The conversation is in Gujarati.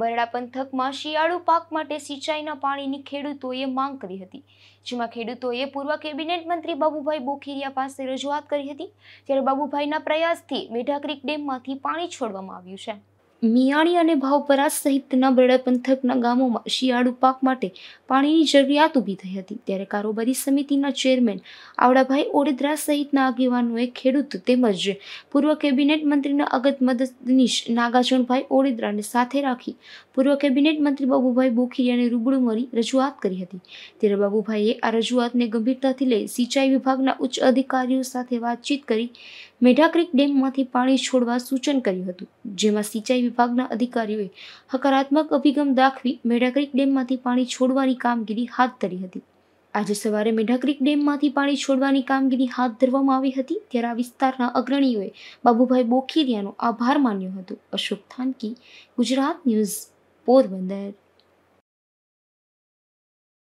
બરડા પંથકમાં શિયાળુ પાક માટે સિંચાઈના પાણીની ખેડૂતોએ માંગ કરી હતી જેમાં ખેડૂતોએ પૂર્વ કેબિનેટ મંત્રી બાબુભાઈ બોખીરિયા પાસે રજૂઆત કરી હતી ત્યારે બાબુભાઈના પ્રયાસથી મેઢાક્રિક ડેમમાંથી પાણી છોડવામાં આવ્યું છે મિયાણી અને ભાવપરા સહિતના બરડા પંથકના ગામોમાં શિયાળુ પાક માટે પાણીની જરૂરિયાત ઊભી થઈ હતી ત્યારે કારોબારી સમિતિના ચેરમેન આવડાભાઈ ઓડેદરા સહિતના આગેવાનોએ ખેડૂત તેમજ પૂર્વ કેબિનેટ મંત્રીના અગત મદદનીશ નાગાર્જુનભાઈ ઓડેદરાને સાથે રાખી પૂર્વ કેબિનેટ મંત્રી બાબુભાઈ બોખીરિયાને રૂબરૂ મળી રજૂઆત કરી હતી ત્યારે બાબુભાઈએ આ રજૂઆતને ગંભીરતાથી લઈ સિંચાઈ વિભાગના ઉચ્ચ અધિકારીઓ સાથે વાતચીત કરી મેઢા ક્રિક ડેમમાંથી પાણી છોડવા સૂચન કર્યું હતું જેમાં સિંચાઈ વિભાગના અધિકારીઓએ હકારાત્મક અભિગમ દાખવી મેઢા ક્રિક ડેમમાંથી પાણી છોડવાની કામગીરી હાથ ધરી હતી આજે સવારે મેઢા ક્રિક ડેમમાંથી પાણી છોડવાની કામગીરી હાથ ધરવામાં આવી હતી ત્યારે આ વિસ્તારના અગ્રણીઓએ બાબુભાઈ બોખીરિયાનો આભાર માન્યો હતો અશોક થાનકી ગુજરાત ન્યૂઝ પોરબંદર